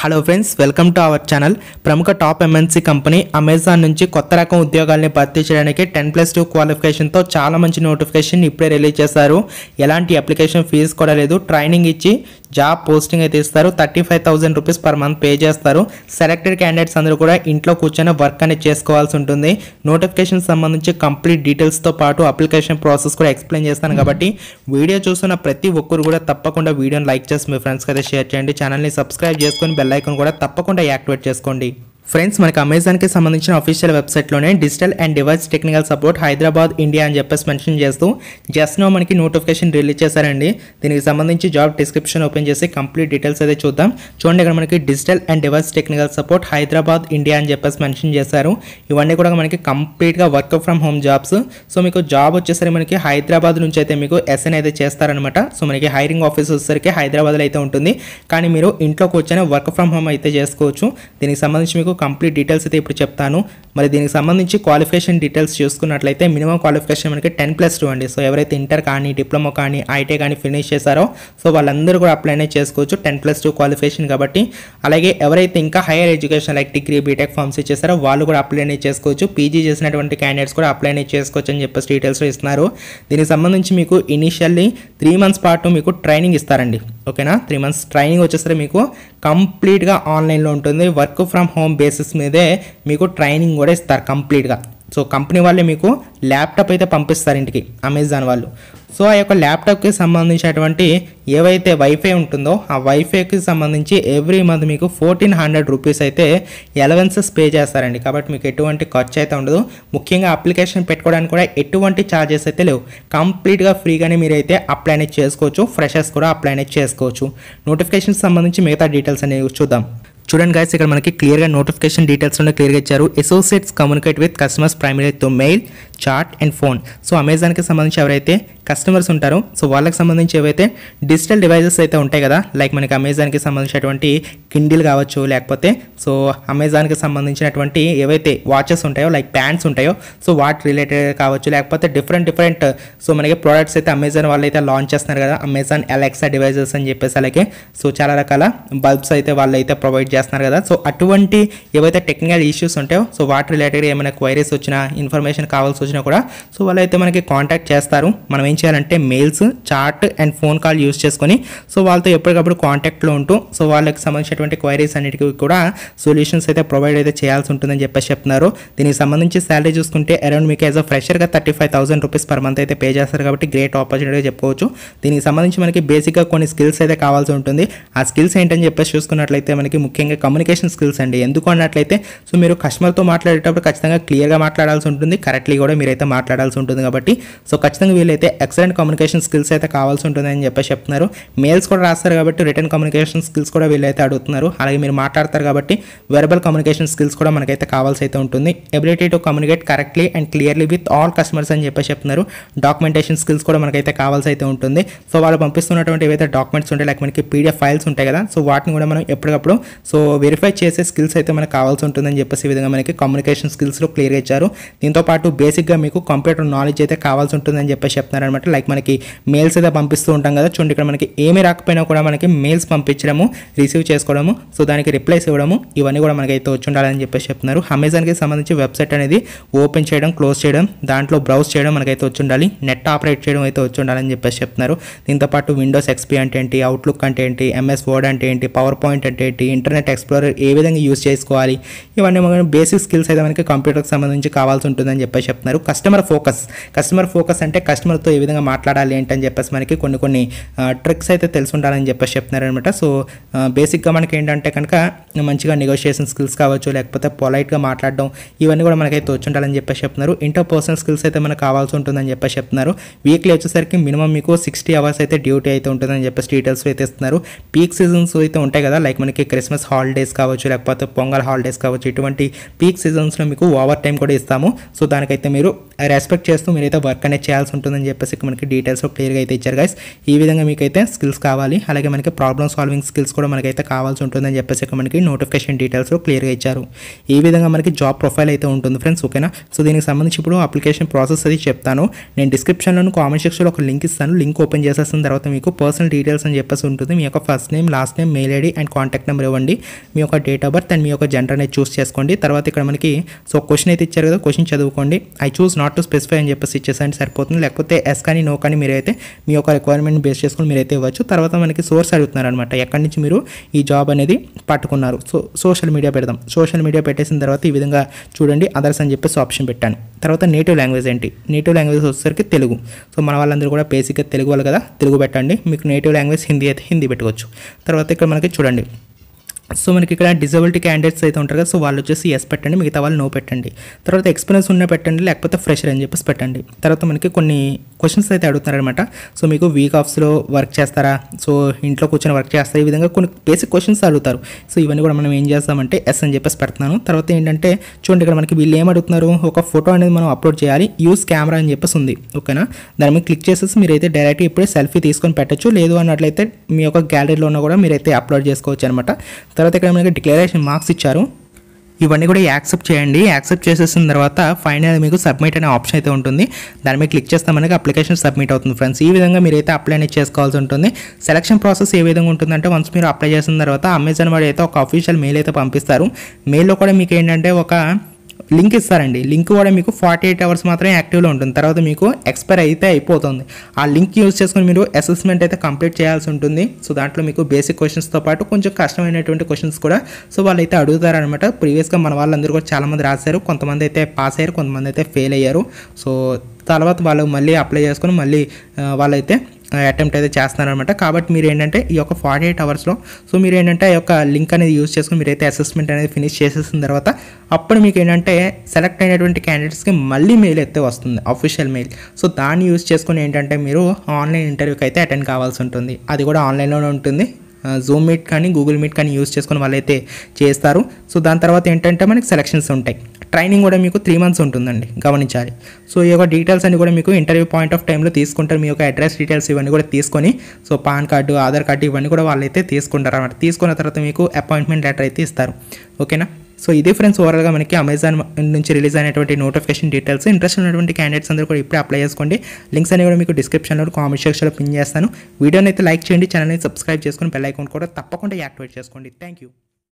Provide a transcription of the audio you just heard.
hello friends welcome to our channel ప్రముఖ top MNC company Amazon నుంచి కొత్త రకం ఉద్యోగాల్ని భర్తీ చేయడానికి టెన్ ప్లస్ టూ క్వాలిఫికేషన్తో చాలా మంచి నోటిఫికేషన్ ఇప్పుడే రిలీజ్ చేశారు ఎలాంటి అప్లికేషన్ ఫీజు కూడా లేదు ట్రైనింగ్ ఇచ్చి జాబ్ పోస్టింగ్ అయితే ఇస్తారు thirty five thousand rupees per month pay చేస్తారు సెలెక్టెడ్ క్యాండిడేట్స్ అందరూ కూడా ఇంట్లో కూర్చొని వర్క్ అనేది చేసుకోవాల్సి ఉంటుంది నోటిఫికేషన్ సంబంధించి కంప్లీట్ డీటెయిల్స్తో పాటు అప్లికేషన్ ప్రాసెస్ కూడా ఎక్స్ప్లెయిన్ చేస్తాను కాబట్టి వీడియో చూస్తున్న ప్రతి ఒక్కరు కూడా తప్పకుండా వీడియోని లైక్ చేసి మీ ఫ్రెండ్స్కి అయితే షేర్ చేయండి ఛానల్ని సబ్స్క్రైబ్ చేసుకొని బెల్లైకన్ కూడా తప్పకుండా యాక్టివేట్ చేసుకోండి ఫ్రెండ్స్ మనకి అమెజాన్కి సంబంధించిన అఫీషియల్ వెబ్సైట్లోనే digital and device technical support Hyderabad India అని చెప్పేసి మెన్షన్ చేస్తూ జస్ట్ నో మనకి నోటిఫికేషన్ రిలీజ్ చేశారండి దీనికి సంబంధించి జాబ్ డిస్క్రిప్షన్ ఓపెన్ చేసి కంప్లీట్ డీటెయిల్స్ అయితే చూద్దాం చూడండి ఇక్కడ మనకి digital and device technical support Hyderabad India అని చెప్పేసి మెన్షన్ చేశారు ఇవన్నీ కూడా మనకి కంప్లీట్గా work from home jobs so మీకు జాబ్ వచ్చేసరికి మనకి హైదరాబాద్ నుంచి అయితే మీకు ఎస్ఎన్ అయితే చేస్తారనమాట సో మనకి హైరింగ్ ఆఫీస్ వచ్చేసరికి హైదరాబాద్లో అయితే ఉంటుంది కానీ మీరు ఇంట్లోకి కూర్చొని వర్క్ ఫ్రమ్ హోమ్ అయితే చేసుకోవచ్చు దీనికి సంబంధించి మీకు కంప్లీట్ డీటెయిల్స్ అయితే ఇప్పుడు చెప్తాను మరి దీనికి సంబంధించి క్వాలిఫికేషన్ డీటెయిల్స్ చూసుకున్నట్లయితే మినిమం క్వాలిఫికేషన్ మనకి టెన్ ప్లస్ టూ అండి సో ఎవరైతే ఇంటర్ కానీ డిప్లొమా కానీ ఐటీ కానీ ఫినిష్ చేశారో సో వాళ్ళందరూ కూడా అప్లైనే చేసుకోవచ్చు టెన్ ప్లస్ టూ క్వాలిఫికేషన్ కాబట్టి అలాగే ఎవరైతే ఇంకా higher education like degree BTech ఫార్మ్స్ చేశారో వాళ్ళు కూడా అప్లైనే చేసుకోవచ్చు పీజీ చేసినటువంటి క్యాండిడేట్స్ కూడా అప్లైనే చేసుకోవచ్చు అని చెప్పేసి డీటెయిల్స్ ఇస్తున్నారు దీనికి సంబంధించి మీకు ఇనిషియల్లీ త్రీ మంత్స్ పాటు మీకు ట్రైనింగ్ ఇస్తారండి ఓకేనా త్రీ మంత్స్ ట్రైనింగ్ వచ్చేసరికి మీకు కంప్లీట్గా ఆన్లైన్లో ఉంటుంది work from home base basis మీదే మీకు ట్రైనింగ్ కూడా ఇస్తారు కంప్లీట్గా సో కంపెనీ వాళ్ళే మీకు ల్యాప్టాప్ అయితే పంపిస్తారు ఇంటికి అమెజాన్ వాళ్ళు సో ఆ యొక్క ల్యాప్టాప్కి సంబంధించినటువంటి ఏవైతే వైఫై ఉంటుందో ఆ వైఫైకి సంబంధించి ఎవ్రీ మంత్ మీకు ఫోర్టీన్ హండ్రెడ్ రూపీస్ అయితే ఎలవెన్సెస్ పే చేస్తారండి కాబట్టి మీకు ఎటువంటి ఖర్చు అయితే ఉండదు ముఖ్యంగా అప్లికేషన్ పెట్టుకోవడానికి కూడా ఎటువంటి ఛార్జెస్ అయితే లేవు కంప్లీట్గా ఫ్రీగానే మీరు అయితే అప్లైనే చేసుకోవచ్చు ఫ్రెషర్స్ కూడా అప్లైనే చేసుకోవచ్చు నోటిఫికేషన్ సంబంధించి మిగతా డీటెయిల్స్ అనేవి చూద్దాం చూడండి గాయస్ ఇక్కడ మనకి క్లియర్గా నోటిఫికేషన్ ఉన్న క్లియర్గా ఇచ్చారు associates communicate with customers primary తో mail chat and phone so అమెజాన్కి సంబంధించి ఎవరైతే కస్టమర్స్ ఉంటారో సో వాళ్ళకి సంబంధించి ఏవైతే డిజిటల్ డివైజెస్ అయితే ఉంటాయి కదా లైక్ మనకి అమెజాన్కి సంబంధించినటువంటి కిండిల్ కావచ్చు లేకపోతే సో అమెజాన్కి సంబంధించినటువంటి ఏవైతే వాచెస్ ఉంటాయో లైక్ ప్యాంట్స్ ఉంటాయో సో వాటి రిలేటెడ్ కావచ్చు లేకపోతే డిఫరెంట్ డిఫరెంట్ సో మనకి ప్రోడక్ట్స్ అయితే అమెజాన్ వాళ్ళు అయితే లాంచ్ చేస్తున్నారు కదా అమెజాన్ అలెక్సా డివైజెస్ అని చెప్పేసి అలాగే సో చాలా రకాల బల్బ్స్ అయితే వాళ్ళు అయితే ప్రొవైడ్ చేస్తున్నారు కదా సో అటువంటి ఏవైతే టెక్నికల్ ఇష్యూస్ ఉంటాయో సో వాటి రిలేటెడ్ ఏమైనా క్వైరీస్ వచ్చినా ఇన్ఫర్మేషన్ కావాల్సి వచ్చినా కూడా సో వాళ్ళైతే మనకి కాంటాక్ట్ చేస్తారు మనం ఏం చేయాలంటే mails chat and phone call use చేసుకొని సో వాళ్ళతో ఎప్పటికప్పుడు కాంటాక్ట్లో ఉంటూ సో వాళ్ళకి సంబంధించినటువంటి క్వైరీస్ అన్నిటికీ కూడా సొల్యూషన్స్ అయితే ప్రొవైడ్ అయితే చేయాల్సి ఉంటుందని చెప్పేసి చెప్తున్నారు దీనికి సంబంధించి శాలరీ చూసుకుంటే అరౌండ్ మీకు యాజ్ అ ఫ్రెషర్గా thirty five thousand rupees per month అయితే పే చేస్తారు కాబట్టి గ్రేట్ ఆపర్చునిటీగా చెప్పుకోవచ్చు దీనికి సంబంధించి మనకి బేసిక్గా కొన్ని స్కిల్స్ అయితే కావాల్సి ఉంటుంది ఆ స్కిల్స్ ఏంటని చెప్పేసి చూసుకున్నట్లయితే మనకి ముఖ్యంగా కమ్యూనికేషన్ స్కిల్స్ అండి ఎందుకు అన్నట్లయితే సో మీరు కస్టమర్తో మాట్లాడేటప్పుడు ఖచ్చితంగా క్లియర్గా మాట్లాడాల్సి ఉంటుంది కరెక్ట్లీ కూడా మీరైతే మాట్లాడాల్సి ఉంటుంది కాబట్టి సో ఖచ్చితంగా వీళ్ళైతే ఎక్సలెంట్ కమ్యూనికేషన్ స్కిల్స్ అయితే కావాల్సి ఉంటుంది అని చెప్పేసి చెప్తున్నారు మెయిల్స్ కూడా రాస్తారు కాబట్టి రిటర్న్ కమ్యూనికేషన్ స్కిల్స్ కూడా వీళ్ళైతే అడుగుతున్నారు అలాగే మీరు మాట్లాడతారు కాబట్టి వెర్బల్ కమ్యూనికేషన్ స్కిల్స్ కూడా మనకైతే కావాల్సి అయితే ఉంటుంది ability to communicate correctly and clearly with all customers అని చెప్పేసి చెప్తున్నారు డాక్యుమెంటేషన్ స్కిల్స్ కూడా మనకైతే కావాల్సి అయితే ఉంటుంది సో వాళ్ళు పంపిస్తున్నటువంటి ఏవైతే డాక్యుమెంట్స్ ఉంటాయి లైక్ మనకి పీడిఎఫ్ ఫైల్స్ ఉంటాయి కదా సో వాటిని కూడా మనం ఎప్పటికప్పుడు సో వెరిఫై చేసే స్కిల్స్ అయితే మనకు కావాల్సి ఉంటుందని చెప్పేసి విధంగా మనకి కమ్యూనికేషన్ స్కిల్స్లో క్లియర్గా ఇచ్చారు దీంతోపాటు బేసిక్ బేసిక్గా మీకు కంప్యూటర్ నాలెడ్జ్ అయితే కావాల్సి ఉంటుందని చెప్పేసి చెప్తున్నారనమాట లైక్ మనకి మెయిల్స్ అయితే పంపిస్తూ ఉంటాం కదా చూడండి ఇక్కడ మనకి ఏమీ రాకపోయినా కూడా మనకి మెయిల్స్ పంపించడము రిసీవ్ చేసుకోవడము సో దానికి రిప్లైస్ ఇవ్వడము ఇవన్నీ కూడా మనకైతే ఉండాలని చెప్పేసి చెప్తున్నారు అమెజాన్కి సంబంధించి వెబ్సైట్ అనేది ఓపెన్ చేయడం క్లోజ్ చేయడం దాంట్లో బ్రౌజ్ చేయడం మనకైతే ఉండాలి నెట్ ఆపరేట్ చేయడం అయితే ఉండాలని చెప్పేసి చెప్తున్నారు దీంతోపాటు విండోస్ ఎక్స్పీ అంటే ఏంటి అవుట్లుక్ అంటే ఏంటి ఎంఎస్ వర్డ్ అంటే ఏంటి పవర్ పాయింట్ అంటే ఏంటి ఇంటర్నెట్ ఎక్స్ప్లోరర్ ఏ విధంగా యూస్ చేసుకోవాలి ఇవన్నీ బేసిక్ స్కిల్స్ అయితే మనకి కంప్యూటర్కి సంబంధించి కావాల్సి ఉంటుందని చెప్పేసి చెప్తున్నారు చేశారు కస్టమర్ ఫోకస్ కస్టమర్ ఫోకస్ అంటే కస్టమర్తో ఏ విధంగా మాట్లాడాలి ఏంటని చెప్పేసి మనకి కొన్ని కొన్ని ట్రిక్స్ అయితే తెలిసి ఉండాలని చెప్పేసి చెప్తున్నారనమాట సో బేసిక్గా మనకి ఏంటంటే కనుక మంచిగా నెగోషియేషన్ స్కిల్స్ కావచ్చు లేకపోతే పొలైట్గా మాట్లాడడం ఇవన్నీ కూడా మనకైతే వచ్చి ఉండాలని చెప్పేసి చెప్తున్నారు ఇంటర్ పర్సనల్ స్కిల్స్ అయితే మనకు కావాల్సి ఉంటుందని చెప్పేసి చెప్తున్నారు వీక్లీ వచ్చేసరికి మినిమం మీకు సిక్స్టీ అవర్స్ అయితే డ్యూటీ అయితే ఉంటుందని చెప్పేసి డీటెయిల్స్ అయితే ఇస్తున్నారు పీక్ సీజన్స్ అయితే ఉంటాయి కదా లైక్ మనకి క్రిస్మస్ హాలిడేస్ కావచ్చు లేకపోతే పొంగల్ హాలిడేస్ కావచ్చు ఇటువంటి పీక్ సీజన్స్లో మీకు ఓవర్ టైం కూడా ఇస్తాము సో దానికైతే మీరు మీరు రెస్పెక్ట్ చేస్తూ మీరైతే వర్క్ అనేది చేయాల్సి ఉంటుందని చెప్పేసి మనకి డీటెయిల్స్ క్లియర్గా అయితే ఇచ్చారు గైస్ ఈ విధంగా మీకు అయితే స్కిల్స్ కావాలి అలాగే మనకి ప్రాబ్లమ్ సాల్వింగ్ స్కిల్స్ కూడా మనకైతే కావాల్సి ఉంటుందని చెప్పేసి మనకి నోటిఫికేషన్ డీటెయిల్స్ క్లియర్గా ఇచ్చారు ఈ విధంగా మనకి జాబ్ ప్రొఫైల్ అయితే ఉంటుంది ఫ్రెండ్స్ ఓకేనా సో దీనికి సంబంధించి ఇప్పుడు అప్లికేషన్ ప్రాసెస్ అది చెప్తాను నేను డిస్క్రిప్షన్లోను కామెంట్ సెక్షన్లో ఒక లింక్ ఇస్తాను లింక్ ఓపెన్ చేసేసిన తర్వాత మీకు పర్సనల్ డీటెయిల్స్ అని చెప్పేసి ఉంటుంది మీ యొక్క first name last name mail ID and contact number ఇవ్వండి మీ యొక్క డేట్ ఆఫ్ బర్త్ అండ్ మీ యొక్క జెండర్ అనేది చూస్ చేసుకోండి తర్వాత ఇక్కడ మనకి సో క్వశ్చన్ అయితే ఇచ్చారు కదా క్వశ్చన్ చదువుకోండి I choose not to specify అని చెప్పేసి ఇచ్చేసండి సరిపోతుంది లేకపోతే ఎస్ కానీ నో కానీ మీరు అయితే మీ యొక్క రిక్వైర్మెంట్ బేస్ చేసుకుని మీరు అయితే ఇవ్వచ్చు తర్వాత మనకి సోర్స్ అడుగుతున్నారు అనమాట ఎక్కడి నుంచి మీరు ఈ జాబ్ అనేది పట్టుకున్నారు సో సోషల్ మీడియా పెడదాం సోషల్ మీడియా పెట్టేసిన తర్వాత ఈ విధంగా చూడండి అదర్స్ అని చెప్పేసి ఆప్షన్ పెట్టాను తర్వాత నేటివ్ లాంగ్వేజ్ ఏంటి నేటివ్ లాంగ్వేజ్ వచ్చేసరికి తెలుగు సో మన వాళ్ళందరూ కూడా బేసిక్గా తెలుగు వాళ్ళు కదా తెలుగు పెట్టండి మీకు నేటివ్ లాంగ్వేజ్ హిందీ అయితే హిందీ పెట్టుకోవచ్చు తర్వాత ఇక్కడ మనకి చూడండి సో మనకి ఇక్కడ డిజబిలిటీ క్యాండిడేట్స్ అయితే ఉంటారు కదా సో వాళ్ళు వచ్చేసి ఎస్ పెట్టండి మిగతా వాళ్ళు నో పెట్టండి తర్వాత ఎక్స్పీరియన్స్ ఉన్న పెట్టండి లేకపోతే ఫ్రెషర్ అని చెప్పేసి పెట్టండి తర్వాత మనకి కొన్ని క్వశ్చన్స్ అయితే అడుగుతున్నారనమాట సో మీకు వీక్ ఆఫ్స్లో వర్క్ చేస్తారా సో ఇంట్లో కూర్చొని వర్క్ చేస్తారా ఈ విధంగా కొన్ని బేసిక్ క్వశ్చన్స్ అడుగుతారు సో ఇవన్నీ కూడా మనం ఏం చేస్తామంటే ఎస్ అని చెప్పేసి పెడుతున్నాను తర్వాత ఏంటంటే చూడండి ఇక్కడ మనకి వీళ్ళు ఏం అడుగుతున్నారు ఒక ఫోటో అనేది మనం అప్లోడ్ చేయాలి యూస్ కెమెరా అని చెప్పేసి ఉంది ఓకేనా దాని మీద క్లిక్ చేసేసి మీరైతే డైరెక్ట్ ఇప్పుడే సెల్ఫీ తీసుకొని పెట్టచ్చు లేదు అన్నట్లయితే మీ యొక్క గ్యాలరీలో ఉన్న కూడా మీరైతే అప్లోడ్ చేసుకోవచ్చు అనమాట తర్వాత ఇక్కడ మనకి డిక్లరేషన్ మార్క్స్ ఇచ్చారు ఇవన్నీ కూడా యాక్సెప్ట్ చేయండి యాక్సెప్ట్ చేసేసిన తర్వాత ఫైనల్ మీకు సబ్మిట్ అనే ఆప్షన్ అయితే ఉంటుంది దాని మీద క్లిక్ చేస్తే అప్లికేషన్ సబ్మిట్ అవుతుంది ఫ్రెండ్స్ ఈ విధంగా మీరైతే అప్లై అనేది చేసుకోవాల్సి ఉంటుంది సెలక్షన్ ప్రాసెస్ ఏ విధంగా ఉంటుందంటే వన్స్ మీరు అప్లై చేసిన తర్వాత అమెజాన్ వాడు అయితే ఒక అఫీషియల్ మెయిల్ అయితే పంపిస్తారు మెయిల్లో కూడా మీకు ఏంటంటే ఒక లింక్ ఇస్తారండి లింక్ కూడా మీకు ఫార్టీ ఎయిట్ అవర్స్ మాత్రమే యాక్టివ్లో ఉంటుంది తర్వాత మీకు ఎక్స్పైర్ అయితే అయిపోతుంది ఆ లింక్ యూజ్ చేసుకుని మీరు అసెస్మెంట్ అయితే కంప్లీట్ చేయాల్సి ఉంటుంది సో దాంట్లో మీకు బేసిక్ క్వశ్చన్స్తో పాటు కొంచెం కష్టమైనటువంటి క్వశ్చన్స్ కూడా సో వాళ్ళు అయితే అడుగుతారనమాట ప్రీవియస్గా మన వాళ్ళందరూ కూడా చాలామంది రాశారు కొంతమంది అయితే పాస్ అయ్యారు కొంతమంది అయితే ఫెయిల్ అయ్యారు సో తర్వాత వాళ్ళు మళ్ళీ అప్లై చేసుకొని మళ్ళీ వాళ్ళైతే అటెంప్ట్ అయితే చేస్తున్నారు అనమాట కాబట్టి మీరు ఏంటంటే ఈ యొక్క ఫార్టీ ఎయిట్ అవర్స్లో సో మీరు ఏంటంటే ఆ యొక్క లింక్ అనేది యూజ్ చేసుకుని మీరైతే అసెస్మెంట్ అనేది ఫినిష్ చేసేసిన తర్వాత అప్పుడు మీకు ఏంటంటే సెలెక్ట్ అయినటువంటి క్యాండిడేట్స్కి మళ్ళీ మెయిల్ అయితే వస్తుంది అఫీషియల్ మెయిల్ సో దాన్ని యూజ్ చేసుకుని ఏంటంటే మీరు ఆన్లైన్ ఇంటర్వ్యూకి అయితే అటెండ్ కావాల్సి ఉంటుంది అది కూడా ఆన్లైన్లోనే ఉంటుంది జూమ్ మీట్ కానీ గూగుల్ మీట్ కానీ యూజ్ చేసుకుని వాళ్ళైతే చేస్తారు సో దాని తర్వాత ఏంటంటే మనకి సెలెక్షన్స్ ఉంటాయి ట్రైనింగ్ కూడా మీకు త్రీ మంత్స్ ఉంటుందండి గమనించాలి సో ఈ యొక్క డీటెయిల్స్ అన్ని కూడా మీకు ఇంటర్వ్యూ పాయింట్ ఆఫ్ టైంలో తీసుకుంటారు మీ యొక్క అడ్రస్ డీటెయిల్స్ ఇవన్నీ కూడా తీసుకొని so PAN card Aadhaar card ఇవన్నీ కూడా వాళ్ళైతే తీసుకుంటారు అనమాట తీసుకున్న తర్వాత మీకు అపాయింట్మెంట్ లెటర్ అయితే ఇస్తారు ఓకేనా సో ఇదే ఫ్రెండ్స్ ఓవరాల్గా మనకి అమెజాన్ నుంచి రిలీజ్ అయినటువంటి నోటిఫికేషన్ డీటెయిల్స్ ఇంట్రెస్ట్ ఉన్నటువంటి క్యాండిడేట్స్ అందరూ కూడా ఇప్పుడే అప్లై చేసుకోండి లింక్స్ అనేవి కూడా మీకు డిస్క్రిప్షన్లో కామెంట్ సెక్షన్లో పిన్ చేస్తాను వీడియోని అయితే లైక్ చేయండి ఛానల్ని సబ్స్క్రైబ్ చేసుకుని బెల్ ఐకాన్ కూడా తప్పకుండా యాక్టివేట్ చేసుకోండి థ్యాంక్ యూ